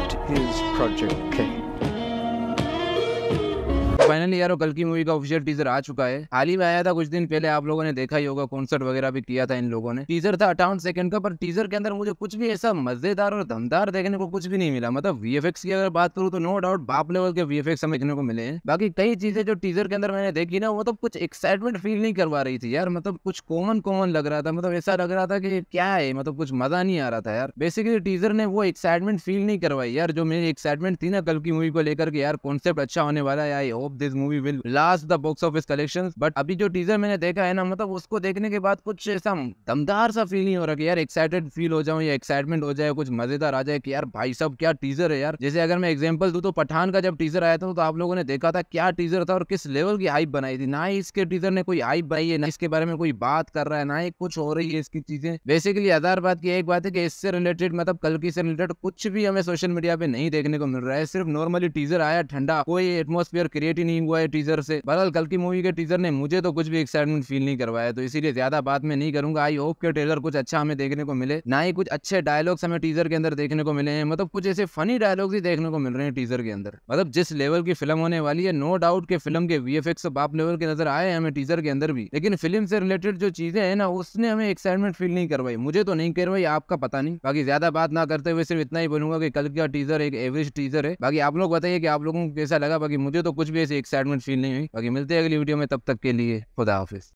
about his Project K. Finally यार कल की मूवी का ऑफिशियल टीजर आ चुका है हाल ही में आया था कुछ दिन पहले आप लोगों ने देखा ही होगा कॉन्सर्ट वगैरह भी किया था इन लोगों ने टीजर था अठावन सेकंड का पर टीजर के अंदर मुझे कुछ भी ऐसा मजेदार और दमदार देखने को कुछ भी नहीं मिला मतलब वी की अगर बात करूँ तो नो डाउट बाप लेवल के वी हमें देखने को मिले हैं बाकी कई चीजें जो टीजर के अंदर मैंने देखी ना वो मतलब कुछ एक्साइटमेंट फील नहीं करवा रही थी यार मतलब कुछ कॉमन कॉमन लग रहा था मतलब ऐसा लग रहा था कि क्या है मतलब कुछ मजा नहीं आ रहा था यार बेसिकली टीजर ने वो एक्साइटमेंट फील नहीं करवाई यार जो मेरी एक्साइटमेंट थी ना कल की मूवी को लेकर के यार कॉन्सेप्ट अच्छा होने वाला है I hope this movie will last the box office collection but अभी जो टीजर मैंने देखा है ना मतलब उसको देखने के बाद कुछ ऐसा दमदार सा फील नहीं हो रहा है यार एक्साइटेड फील हो जाऊँ या एक्साइटमेंट हो जाए कुछ मजेदार आ जाए कि यार भाई साहब क्या टीजर है यार जैसे अगर मैं एग्जाम्पल दू तो पठान का जब टीजर आया था तो आप लोगों ने देखा था क्या टीजर था और किस लेवल की हाइप बनाई थी ना ही इसके टीजर ने कोई हाइप बनाई है ना इसके बारे में कोई बात कर रहा है ना ही कुछ हो रही है इसकी चीजें बेसिकली आधार बात की एक बात है कि इससे रिलेटेड मतलब कल की से रिलेटेड कुछ भी हमें सोशल मीडिया पे नहीं देखने को मिल रहा है सिर्फ नॉर्मली टीजर आया ठंडा कोई एटमोस्फियर क्रिएट ही नहीं हुआ है टीजर से बहरहाल कल की मूवी के टीजर ने मुझे तो कुछ भी एक्साइटमेंट फील नहीं करवाया तो इसीलिए ज्यादा बात मैं नहीं करूंगा आई होप के टेलर कुछ अच्छा हमें देखने को मिले ना ही कुछ अच्छे डायलॉग्स हमें टीजर के अंदर देखने को मिले हैं मतलब कुछ ऐसे फनी डायलॉग्स ही देखने को मिल रहे हैं टीजर के अंदर मतलब जिस लेवल की फिल्म होने वाली है नो डाउट के फिल्म के वी तो बाप लेवल के नजर आए हमें टीजर के अंदर भी लेकिन फिल्म से रिलेटेड जो चीजें है ना उसने हमें एक्साइटमेंट फील नहीं करवाई मुझे तो नहीं करवाई आपका पता नहीं बाकी ज्यादा बात ना करते हुए सिर्फ इतना ही बोलूंगा की कल का टीजर एक एवरेज टीजर है बाकी आप लोग बताइए कि आप लोगों को कैसा लगा बाकी मुझे तो कुछ भी ऐसे एक्साइटमेंट फील नहीं हुई बाकी मिलते हैं अगली वीडियो में तब तक के लिए खुदा हाफिज़